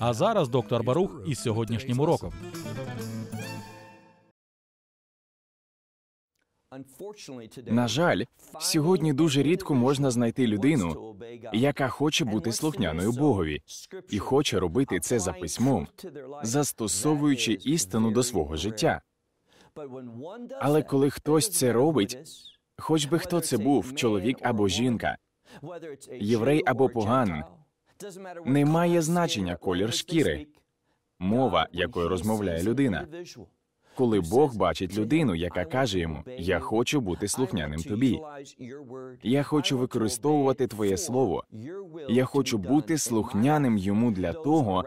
А зараз доктор Барух із сьогоднішнім уроком. На жаль, сьогодні дуже рідко можна знайти людину, яка хоче бути слухняною Богові і хоче робити це за письмом, застосовуючи істину до свого життя. Але коли хтось це робить, хоч би хто це був, чоловік або жінка, єврей або поган, не має значення колір шкіри, мова, якою розмовляє людина. Коли Бог бачить людину, яка каже йому: Я хочу бути слухняним тобі, я хочу використовувати твоє слово. Я хочу бути слухняним йому для того,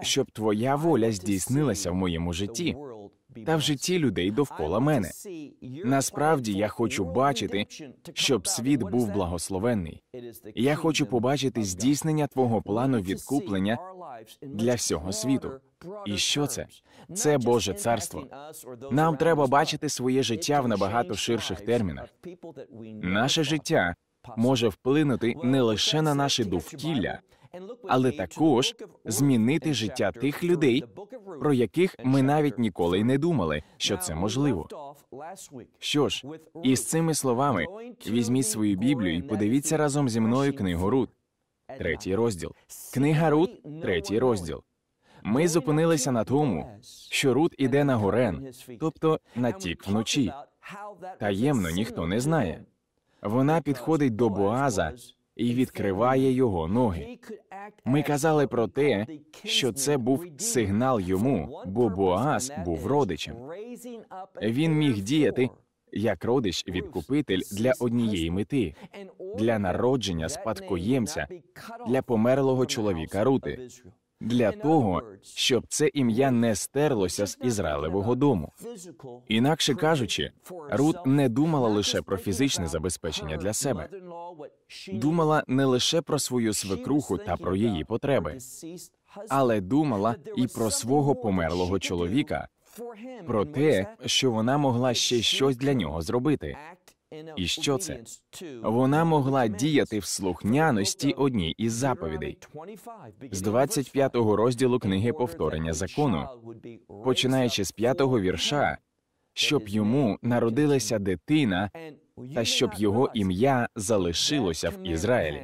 щоб твоя воля здійснилася в моєму житті та в житті людей довкола мене. Насправді я хочу бачити, щоб світ був благословенний. Я хочу побачити здійснення твого плану відкуплення для всього світу. І що це? Це Боже царство. Нам треба бачити своє життя в набагато ширших термінах. Наше життя може вплинути не лише на наше довкілля, але також змінити життя тих людей, про яких ми навіть ніколи й не думали, що це можливо. Що ж, із цими словами візьміть свою біблію і подивіться разом зі мною книгу Рут, третій розділ. Книга Рут, третій розділ. Ми зупинилися на тому, що Рут іде на Горен, тобто на тік вночі. Таємно ніхто не знає. Вона підходить до Боаза і відкриває його ноги. Ми казали про те, що це був сигнал йому, бо Боас був родичем. Він міг діяти як родич відкупитель для однієї мети, для народження спадкоємця, для померлого чоловіка рути. Для того щоб це ім'я не стерлося з Ізраїлевого дому, інакше кажучи, Рут не думала лише про фізичне забезпечення для себе. Думала не лише про свою свекруху та про її потреби, але думала і про свого померлого чоловіка, про те, що вона могла ще щось для нього зробити. І що це? Вона могла діяти в слухняності одній із заповідей. З 25-го розділу книги повторення закону, починаючи з 5-го вірша, щоб йому народилася дитина, та щоб його ім'я залишилося в Ізраїлі.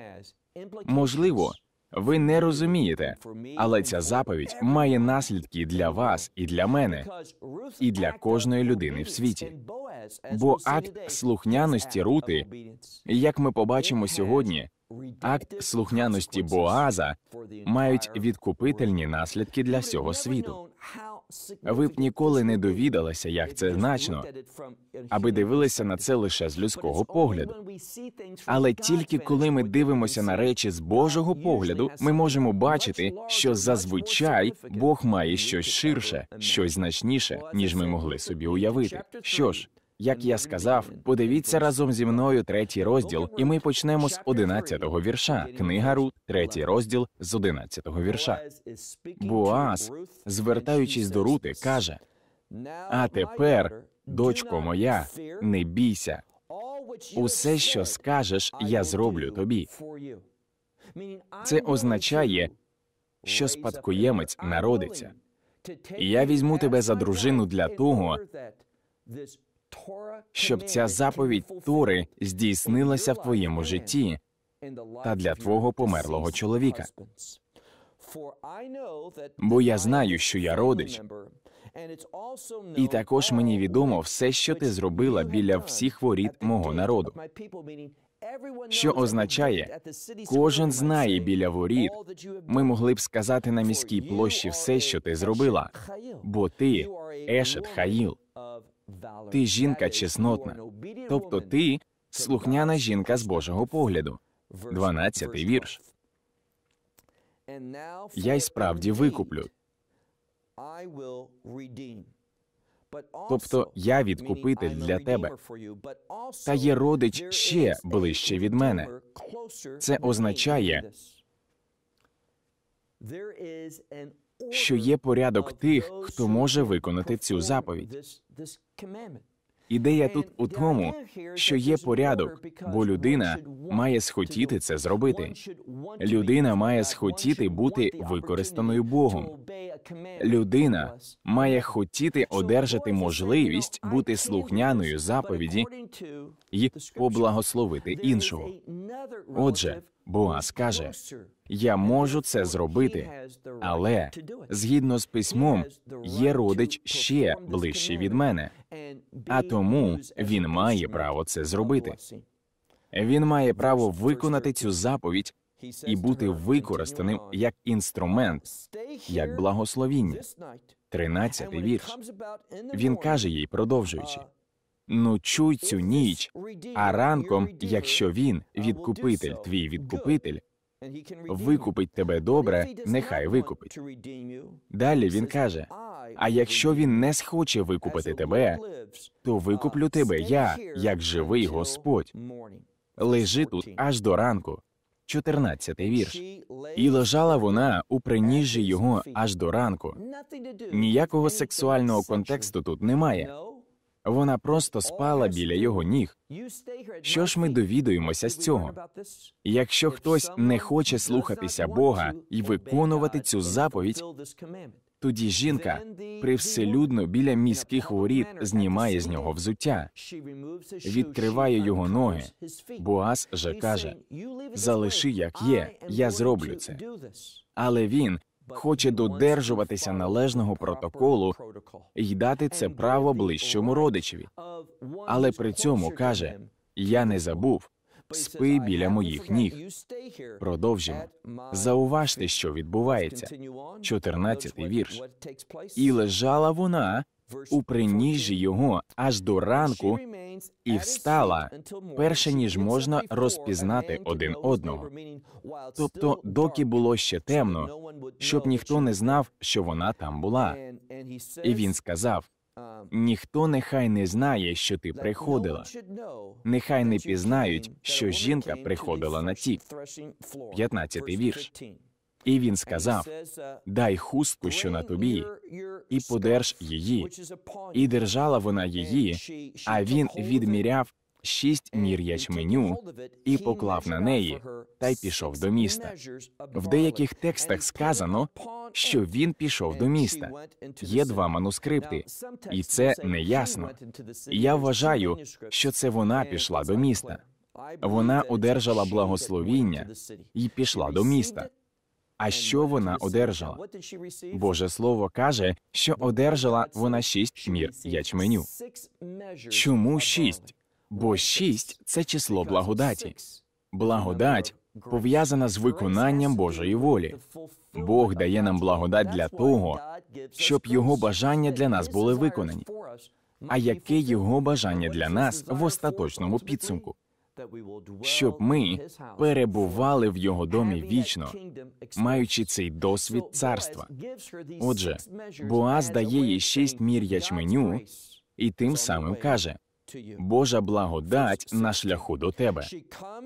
Можливо, ви не розумієте, але ця заповідь має наслідки для вас і для мене, і для кожної людини в світі. Бо акт слухняності рути, як ми побачимо сьогодні, акт слухняності Боаза мають відкупительні наслідки для всього світу ви б ніколи не довідалися, як це значно, аби дивилися на це лише з людського погляду. Але тільки коли ми дивимося на речі з Божого погляду, ми можемо бачити, що зазвичай Бог має щось ширше, щось значніше, ніж ми могли собі уявити. Що ж? Як я сказав, подивіться разом зі мною третій розділ, і ми почнемо з 11-го вірша. Книга Рут, третій розділ з 11-го вірша. Боаз, звертаючись до Рути, каже: А тепер, дочко моя, не бійся, усе, що скажеш, я зроблю тобі. Це означає, що спадкоємець народиться. я візьму тебе за дружину для того щоб ця заповідь Тори здійснилася в твоєму житті та для твого померлого чоловіка. Бо я знаю, що я родич, і також мені відомо все, що ти зробила біля всіх воріт мого народу. Що означає, кожен знає біля воріт. Ми могли б сказати на міській площі все, що ти зробила, бо ти Ешет Хаїл. Ти жінка чеснотна, тобто ти слухняна жінка з Божого погляду. 12 вірш. Я й справді викуплю. Тобто я відкупитель для тебе, та є родич ще ближче від мене. Це означає, що є порядок тих, хто може виконати цю заповідь. Ідея тут у тому, що є порядок, бо людина має схотіти це зробити. Людина має схотіти бути використаною Богом. Людина має хотіти одержати можливість бути слухняною заповіді і поблагословити іншого. Отже, Боас каже, я можу це зробити, але згідно з письмом є родич ще ближче від мене, а тому він має право це зробити. Він має право виконати цю заповідь і бути використаним як інструмент, як благословіння. Тринадцятий вірш. Він каже їй, продовжуючи ночуй ну, цю ніч, а ранком, якщо він, відкупитель, твій відкупитель, викупить тебе добре, нехай викупить. Далі він каже: а якщо він не схоче викупити тебе, то викуплю тебе я, як живий Господь. Лежи тут аж до ранку. 14 вірш. І лежала вона у приніжжі його аж до ранку. Ніякого сексуального контексту тут немає. Вона просто спала біля його ніг. Що ж ми довідуємося з цього? Якщо хтось не хоче слухатися Бога і виконувати цю заповідь, тоді жінка привселюдно біля міських воріт знімає з нього взуття, відкриває його ноги. Боас же каже: залиши, як є, я зроблю це. Але він хоче додержуватися належного протоколу і дати це право ближчому родичеві, але при цьому каже: Я не забув, спи біля моїх ніг. Продовжимо. Зауважте, що відбувається. 14-й вірш. І лежала вона у приніжжі його аж до ранку і встала перше ніж можна розпізнати один одного. Тобто, доки було ще темно, щоб ніхто не знав, що вона там була. І він сказав. Ніхто нехай не знає, що ти приходила. Нехай не пізнають, що жінка приходила на ті. 15-й вірш. І він сказав: Дай хустку, що на тобі, і подерж її. І держала вона її, а він відміряв шість мір ячменю і поклав на неї, та й пішов до міста. В деяких текстах сказано, що він пішов до міста. Є два манускрипти, і це неясно. І Я вважаю, що це вона пішла до міста. Вона одержала благословіння і пішла до міста. А що вона одержала? Боже слово каже, що одержала вона шість мір ячменю. Чому шість? Бо шість це число благодаті. Благодать пов'язана з виконанням Божої волі. Бог дає нам благодать для того, щоб його бажання для нас були виконані. А яке його бажання для нас в остаточному підсумку? щоб ми перебували в його домі вічно, маючи цей досвід царства. Отже, Боаз дає їй шість мір ячменю і тим самим каже. Божа благодать на шляху до тебе.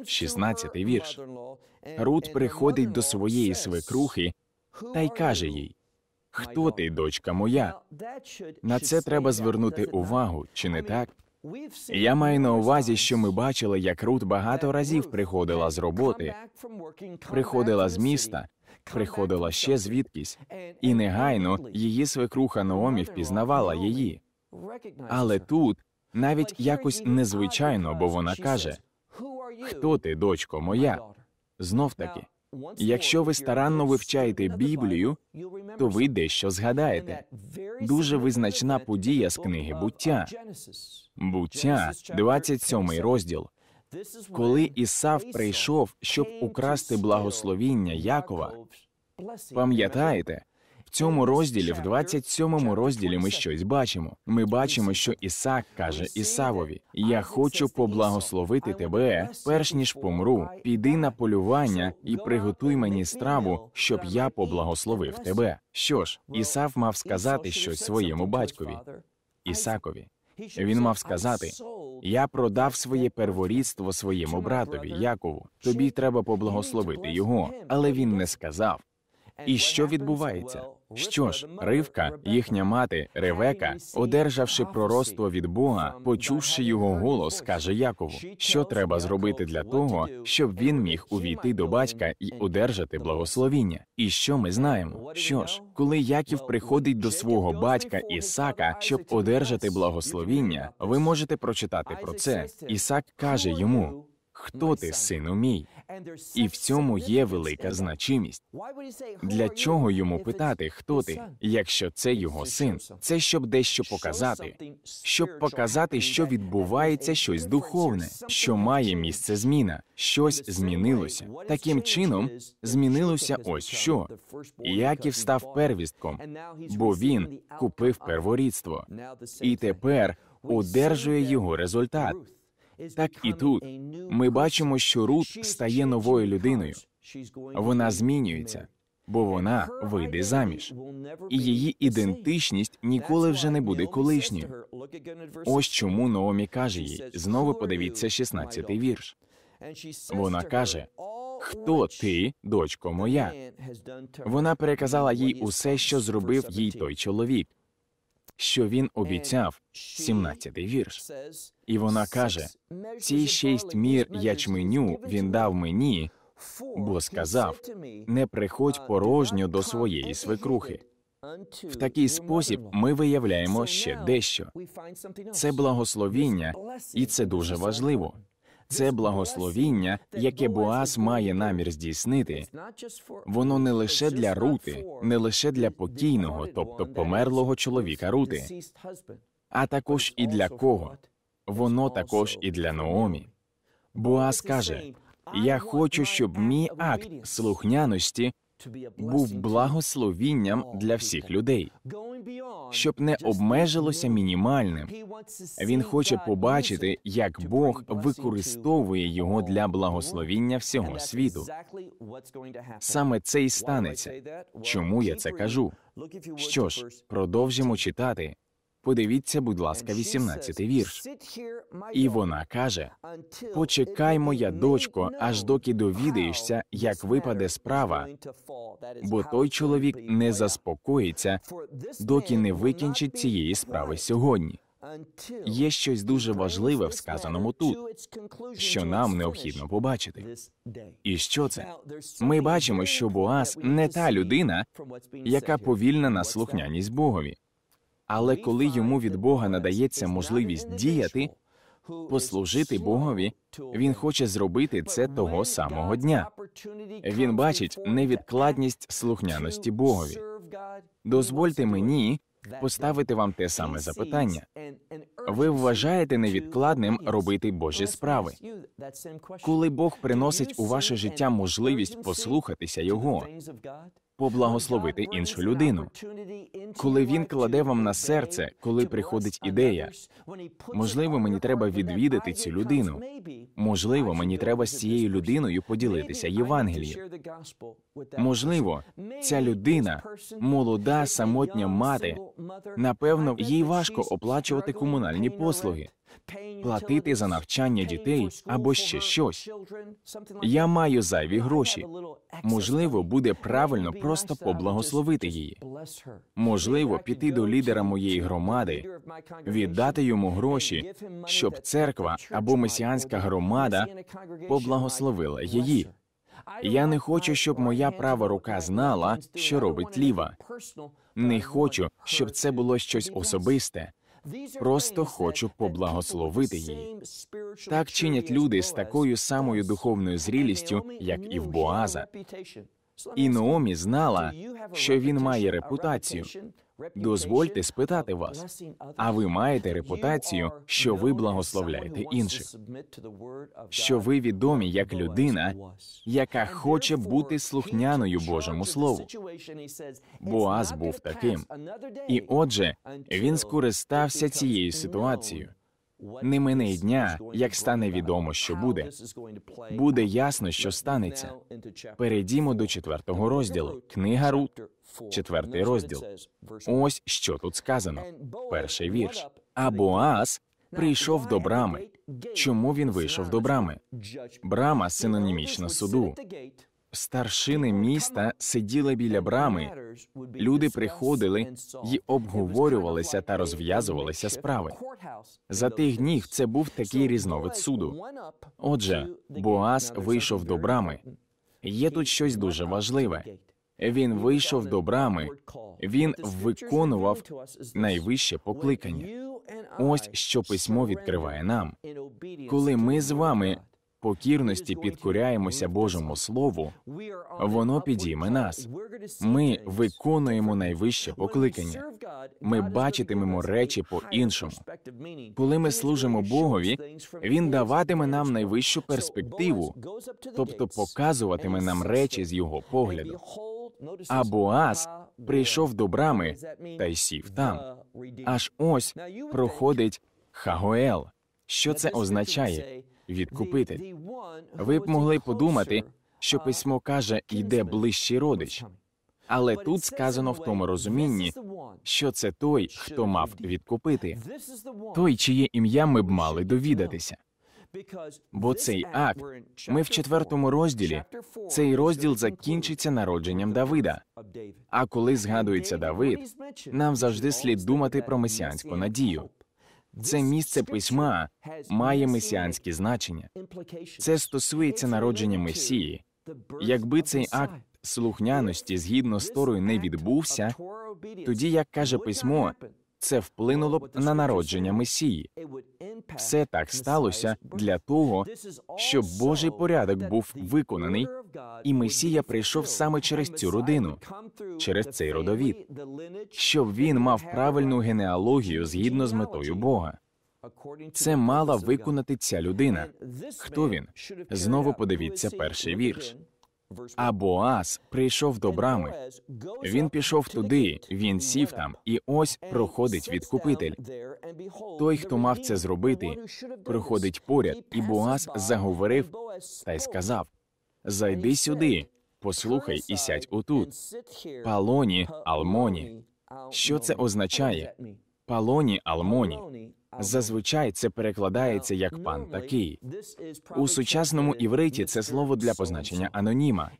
16-й вірш. Рут приходить до своєї свекрухи та й каже їй: Хто ти, дочка моя? На це треба звернути увагу, чи не так? Я маю на увазі, що ми бачили, як Рут багато разів приходила з роботи, приходила з міста, приходила ще звідкись, і негайно її свекруха Наомі впізнавала її. Але тут навіть якось незвичайно, бо вона каже: Хто ти, дочко моя? Знов таки. Якщо ви старанно вивчаєте Біблію, то ви дещо згадаєте. Дуже визначна подія з книги буття. Буття, 27 розділ. Коли Ісав прийшов, щоб украсти благословіння Якова. Пам'ятаєте, цьому розділі, в 27 розділі, ми щось бачимо. Ми бачимо, що Ісак каже Ісавові: Я хочу поблагословити тебе, перш ніж помру. Піди на полювання і приготуй мені страву, щоб я поблагословив тебе. Що ж, Ісав мав сказати щось своєму батькові, Ісакові. Він мав сказати: Я продав своє перворідство своєму братові, Якову. Тобі треба поблагословити його, але він не сказав. І що відбувається? Що ж, Ривка, їхня мати Ревека, одержавши пророцтво від Бога, почувши його голос, каже Якову, що треба зробити для того, щоб він міг увійти до батька і одержати благословіння. І що ми знаємо? Що ж, коли Яків приходить до свого батька Ісака, щоб одержати благословіння, ви можете прочитати про це. Ісак каже йому. Хто ти, сину мій? І в цьому є велика значимість. Для чого йому питати, хто ти, якщо це його син? Це щоб дещо показати, щоб показати, що відбувається щось духовне, що має місце зміна, щось змінилося. Таким чином змінилося ось що. Яків став первістком, бо він купив перворідство і тепер одержує його результат так і тут ми бачимо, що Рут стає новою людиною. Вона змінюється, бо вона вийде заміж, і її ідентичність ніколи вже не буде колишньою. Ось чому Наомі каже їй знову подивіться 16-й вірш. Вона каже: Хто ти, дочко моя? Вона переказала їй усе, що зробив їй той чоловік що він обіцяв 17-й вірш. І вона каже: ці шість мір ячменю він дав мені, бо сказав: не приходь порожньо до своєї свекрухи. В такий спосіб ми виявляємо ще дещо. Це благословіння, і це дуже важливо. Це благословіння, яке Боас має намір здійснити, воно не лише для рути, не лише для покійного, тобто померлого чоловіка рути, а також і для кого. Воно також і для Наомі. Боас каже: Я хочу, щоб мій акт слухняності був благословінням для всіх людей, щоб не обмежилося мінімальним. Він хоче побачити, як Бог використовує його для благословіння всього світу. Саме це й станеться. Чому я це кажу? Що ж, продовжимо читати. Подивіться, будь ласка, 18-й вірш. І вона каже: Почекай, моя дочко, аж доки довідаєшся, як випаде справа, бо той чоловік не заспокоїться, доки не викінчить цієї справи сьогодні. Є щось дуже важливе в сказаному тут, що нам необхідно побачити. І що це? Ми бачимо, що Боас не та людина, яка повільна на слухняність Богові. Але коли йому від Бога надається можливість діяти, послужити Богові, він хоче зробити це того самого дня. Він бачить невідкладність слухняності Богові. Дозвольте мені поставити вам те саме запитання. Ви вважаєте невідкладним робити Божі справи. Коли Бог приносить у ваше життя можливість послухатися Його, поблагословити іншу людину. Коли він кладе вам на серце, коли приходить ідея, можливо, мені треба відвідати цю людину. Можливо, мені треба з цією людиною поділитися Євангелієм. Можливо, ця людина, молода, самотня мати, напевно, їй важко оплачувати комунальні послуги платити за навчання дітей або ще щось. Я маю зайві гроші. Можливо, буде правильно просто поблагословити її. Можливо, піти до лідера моєї громади, віддати йому гроші, щоб церква або месіанська громада поблагословила її. Я не хочу, щоб моя права рука знала, що робить ліва. Не хочу, щоб це було щось особисте. Просто хочу поблагословити її. Так чинять люди з такою самою духовною зрілістю, як і в Боаза. І Наомі знала, що він має репутацію, Дозвольте спитати вас, а ви маєте репутацію, що ви благословляєте інших, що ви відомі як людина, яка хоче бути слухняною Божому Слову. Боаз був таким. І отже, він скористався цією ситуацією. Не мине й дня, як стане відомо, що буде. Буде ясно, що станеться. Перейдімо до четвертого розділу. Книга Рут четвертий розділ. Ось що тут сказано. Перший вірш. А Боас прийшов до брами. Чому він вийшов до брами? Брама синонімічна суду. Старшини міста сиділи біля брами. Люди приходили і обговорювалися та розв'язувалися справи. За тих днів це був такий різновид суду. Отже, Боас вийшов до брами. Є тут щось дуже важливе. Він вийшов до брами, він виконував найвище покликання. Ось що письмо відкриває нам, коли ми з вами покірності підкоряємося Божому Слову, воно підійме нас. Ми виконуємо найвище покликання. Ми бачитимемо речі по іншому. Коли ми служимо Богові, він даватиме нам найвищу перспективу, тобто показуватиме нам речі з його погляду. А Боаз прийшов до брами та й сів там. Аж ось проходить Хагоел. Що це означає? Відкупити Ви б могли подумати, що uh, письмо каже, йде ближчий родич, але тут сказано в тому розумінні, що це той, хто мав відкупити, той, чиє ім'я ми б мали довідатися. Бо цей акт ми в четвертому розділі. Цей розділ закінчиться народженням Давида. А коли згадується Давид, нам завжди слід думати про месіанську надію. Це місце письма має месіанське значення. Це стосується народження Месії. Якби цей акт слухняності згідно з Торою не відбувся, тоді, як каже письмо, це вплинуло б на народження Месії все так сталося для того, щоб Божий порядок був виконаний, і Месія прийшов саме через цю родину, через цей родовід, щоб він мав правильну генеалогію згідно з метою Бога. Це мала виконати ця людина. Хто він? Знову подивіться перший вірш. А Боаз прийшов до брами. Він пішов туди, він сів там, і ось проходить відкупитель. Той, хто мав це зробити, проходить поряд, і Боас заговорив та й сказав: Зайди сюди, послухай і сядь отут. Палоні, алмоні. Що це означає? Палоні, алмоні. Зазвичай це перекладається як пан такий. У сучасному івриті це слово для позначення аноніма,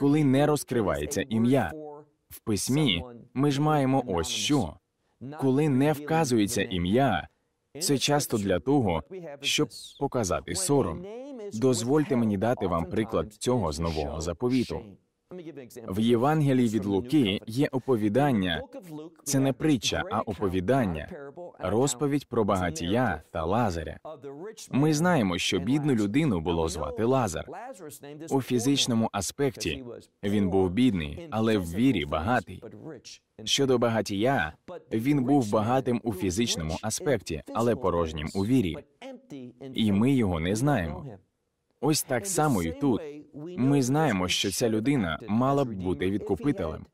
коли не розкривається ім'я. В письмі ми ж маємо ось що. Коли не вказується ім'я, це часто для того, щоб показати сором. Дозвольте мені дати вам приклад цього з нового заповіту. В Євангелії від Луки є оповідання. Це не притча, а оповідання, розповідь про багатія та Лазаря. Ми знаємо, що бідну людину було звати Лазар. У фізичному аспекті він був бідний, але в вірі багатий. Щодо багатія, він був багатим у фізичному аспекті, але порожнім у вірі. І ми його не знаємо. Ось так само і тут ми знаємо, що ця людина мала б бути відкупителем.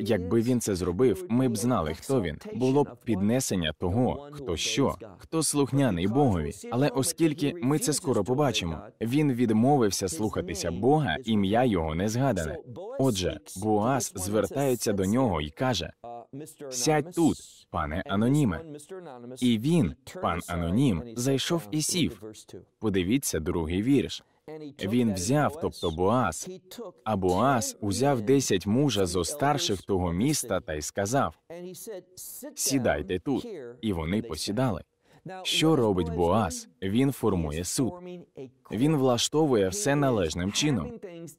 Якби він це зробив, ми б знали, хто він. Було б піднесення того, хто що, хто слухняний Богові. Але оскільки ми це скоро побачимо, він відмовився слухатися Бога, ім'я його не згадане. Отже, Боас звертається до нього і каже: Сядь тут, пане аноніме. І він, пан анонім, зайшов і сів. Подивіться другий вірш. Він взяв, тобто Боас, а Боас узяв десять мужа зо старших того міста та й сказав: Сідайте тут, і вони посідали. Що робить Боас? Він формує суд. Він влаштовує все належним чином.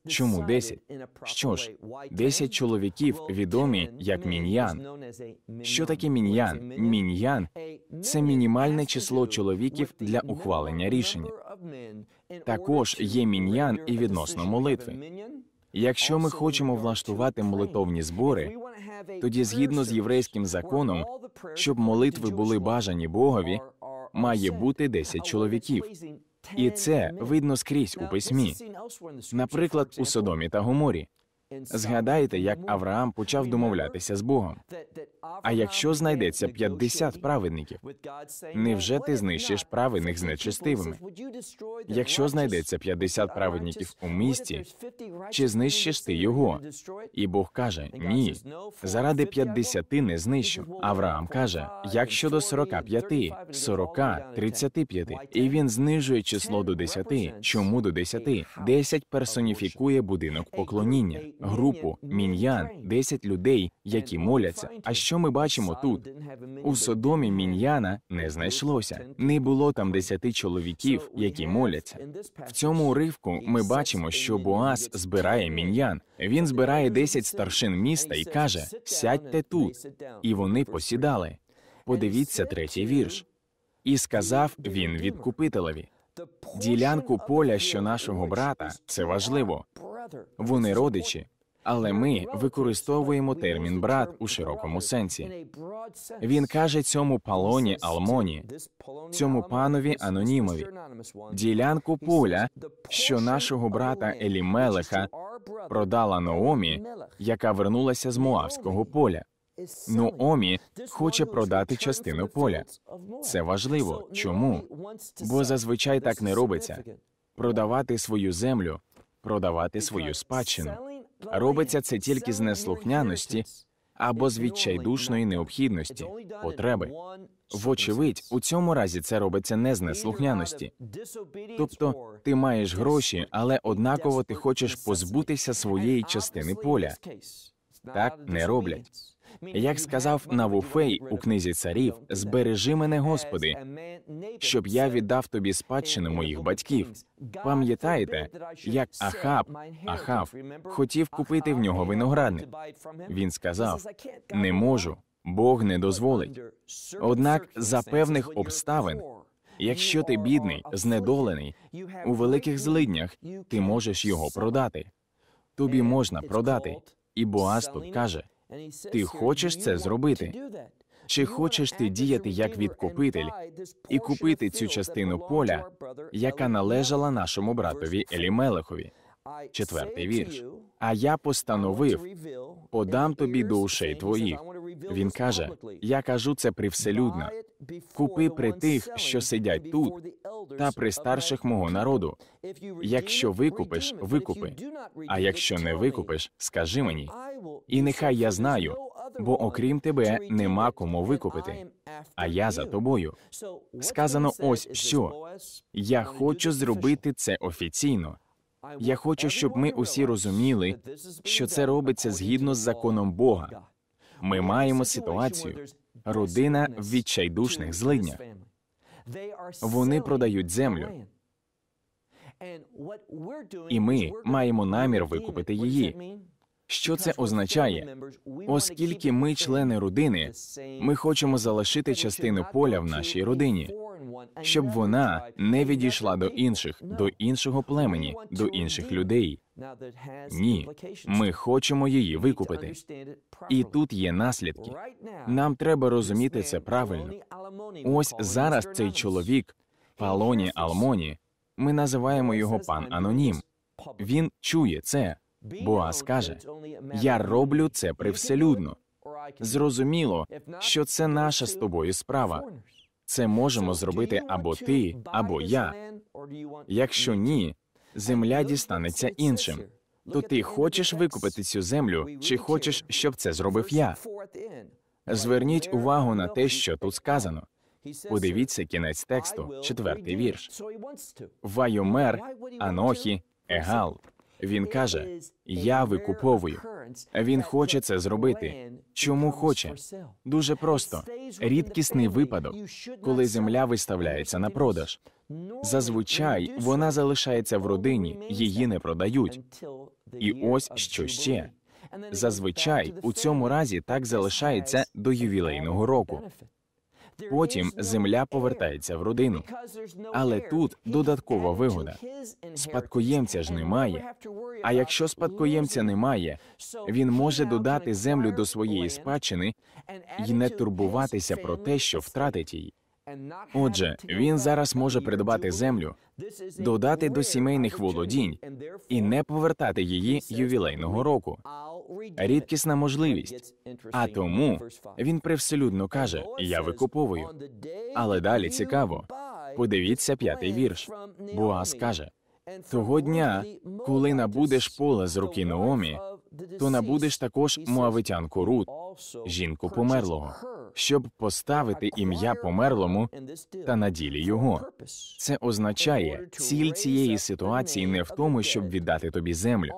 Чому 10? Що ж, Десять чоловіків відомі як міньян. Що таке міньян? Міньян це мінімальне число чоловіків для ухвалення рішення. Також є міньян і відносно молитви. Якщо ми хочемо влаштувати молитовні збори, тоді згідно з єврейським законом, щоб молитви були бажані Богові, має бути 10 чоловіків. І це видно скрізь у письмі. Наприклад, у Содомі та Гоморі. Згадайте, як Авраам почав домовлятися з Богом. А якщо знайдеться 50 праведників, невже ти знищиш праведних з нечестивими? Якщо знайдеться 50 праведників у місті, чи знищиш ти його? І Бог каже: Ні, заради 50 не знищу. Авраам каже: як щодо 45, 40, 35. І він знижує число до 10. Чому до 10? 10 персоніфікує будинок поклоніння групу міньян, 10 людей, які моляться. А що ми бачимо тут? У Содомі міньяна не знайшлося, не було там десяти чоловіків, які моляться. В цьому уривку ми бачимо, що Боас збирає міньян. Він збирає 10 старшин міста і каже: Сядьте тут, і вони посідали. Подивіться третій вірш. І сказав він відкупителеві ділянку поля, що нашого брата це важливо. Вони родичі, але ми використовуємо термін брат у широкому сенсі. Він каже цьому палоні Алмоні, цьому панові анонімові ділянку поля, що нашого брата Елімелеха продала Наомі, яка вернулася з Моавського поля. Нуомі хоче продати частину поля. Це важливо. Чому? Бо зазвичай так не робиться. Продавати свою землю, продавати свою спадщину. Робиться це тільки з неслухняності або з відчайдушної необхідності, потреби. Вочевидь, у цьому разі це робиться не з неслухняності. Тобто, ти маєш гроші, але однаково ти хочеш позбутися своєї частини поля. Так не роблять. Як сказав Навуфей у книзі царів, збережи мене, Господи, щоб я віддав тобі спадщину моїх батьків. Пам'ятаєте, як Ахаб, Ахав хотів купити в нього виноградник? Він сказав: не можу, Бог не дозволить. Однак за певних обставин. Якщо ти бідний, знедолений, у великих злиднях ти можеш його продати. Тобі можна продати, і Боаз тут каже: ти хочеш це зробити? Чи хочеш ти діяти як відкупитель і купити цю частину поля, яка належала нашому братові Елімелехові? Четвертий вірш. А я постановив подам тобі до ушей твоїх. Він каже: Я кажу це привселюдно. Купи при тих, що сидять тут, та при старших мого народу. Якщо викупиш, викупи. А якщо не викупиш, скажи мені. І нехай я знаю, бо окрім тебе нема кому викупити. А я за тобою. Сказано ось що. Я хочу зробити це офіційно. Я хочу, щоб ми усі розуміли, що це робиться згідно з законом Бога. Ми маємо ситуацію. Родина в відчайдушних злиднях. Вони продають землю. І ми маємо намір викупити її. Що це означає? Оскільки ми члени родини, ми хочемо залишити частину поля в нашій родині, щоб вона не відійшла до інших, до іншого племені, до інших людей. Ні, ми хочемо її викупити. І тут є наслідки. Нам треба розуміти це правильно. Ось зараз цей чоловік, Палоні Алмоні, ми називаємо його пан анонім. Він чує це. Боас каже: Я роблю це привселюдно. Зрозуміло, що це наша з тобою справа. Це можемо зробити або ти, або я. Якщо ні, земля дістанеться іншим. То ти хочеш викупити цю землю, чи хочеш, щоб це зробив я? Зверніть увагу на те, що тут сказано. Подивіться кінець тексту, четвертий вірш. Вайомер, Анохі, Егал. Він каже: Я викуповую. Він хоче це зробити. Чому хоче? Дуже просто рідкісний випадок, коли земля виставляється на продаж. Зазвичай вона залишається в родині, її не продають. І ось що ще. Зазвичай у цьому разі так залишається до ювілейного року. Потім земля повертається в родину. Але тут додаткова вигода. Спадкоємця ж немає. А якщо спадкоємця немає, він може додати землю до своєї спадщини і не турбуватися про те, що втратить її. Отже, він зараз може придбати землю, додати до сімейних володінь і не повертати її ювілейного року. Рідкісна можливість. А тому він привселюдно каже: Я викуповую. Але далі цікаво. Подивіться п'ятий вірш. Боаз каже того дня, коли набудеш поле з руки Наомі, то набудеш також муавитянку Рут, жінку померлого щоб поставити ім'я померлому та на ділі його. Це означає, ціль цієї ситуації не в тому, щоб віддати тобі землю.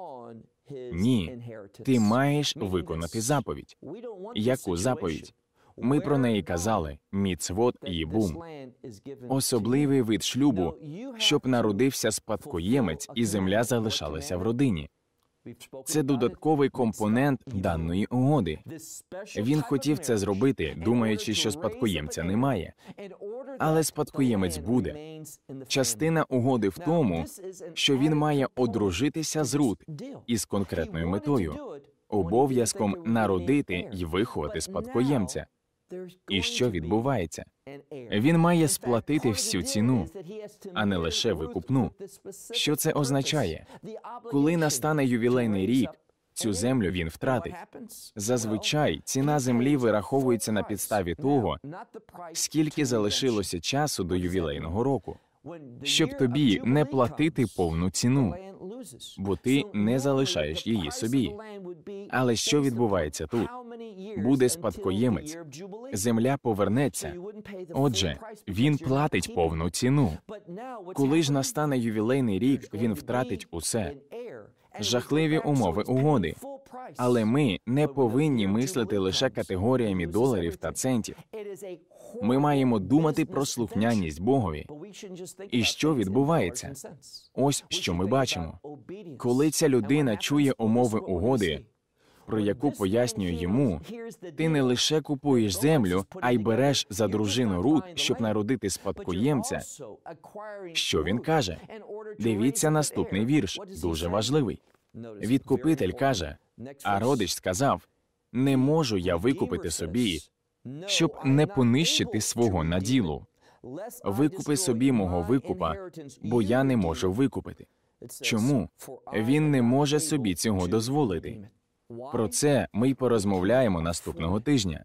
Ні, ти маєш виконати заповідь. Яку заповідь? Ми про неї казали міцвот і бум, особливий вид шлюбу, щоб народився спадкоємець, і земля залишалася в родині. Це додатковий компонент даної угоди. Він хотів це зробити, думаючи, що спадкоємця немає. Але спадкоємець буде. Частина угоди в тому, що він має одружитися з Рут із конкретною метою, обов'язком народити і виховати спадкоємця. І що відбувається? Він має сплатити всю ціну, а не лише викупну. Що це означає? Коли настане ювілейний рік, цю землю він втратить. Зазвичай ціна землі вираховується на підставі того, скільки залишилося часу до ювілейного року щоб тобі не платити повну ціну, бо ти не залишаєш її собі. Але що відбувається тут? Буде спадкоємець, земля повернеться. Отже, він платить повну ціну. Коли ж настане ювілейний рік, він втратить усе. Жахливі умови угоди. Але ми не повинні мислити лише категоріями доларів та центів. Ми маємо думати про слухняність Богові. І що відбувається? Ось що ми бачимо. Коли ця людина чує умови угоди, про яку пояснюю йому, ти не лише купуєш землю, а й береш за дружину Рут, щоб народити спадкоємця. Що він каже? Дивіться наступний вірш, дуже важливий. Відкупитель каже, а родич сказав: не можу я викупити собі, щоб не понищити свого наділу викупи собі мого викупа, бо я не можу викупити. Чому він не може собі цього дозволити? Про це ми й порозмовляємо наступного тижня.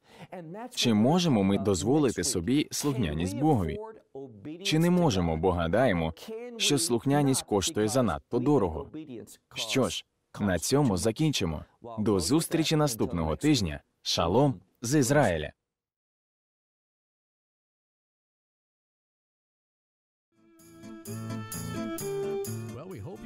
Чи можемо ми дозволити собі слухняність Богові? Чи не можемо, бо гадаємо, що слухняність коштує занадто дорого? Що ж, на цьому закінчимо. До зустрічі наступного тижня. Шалом з Ізраїля.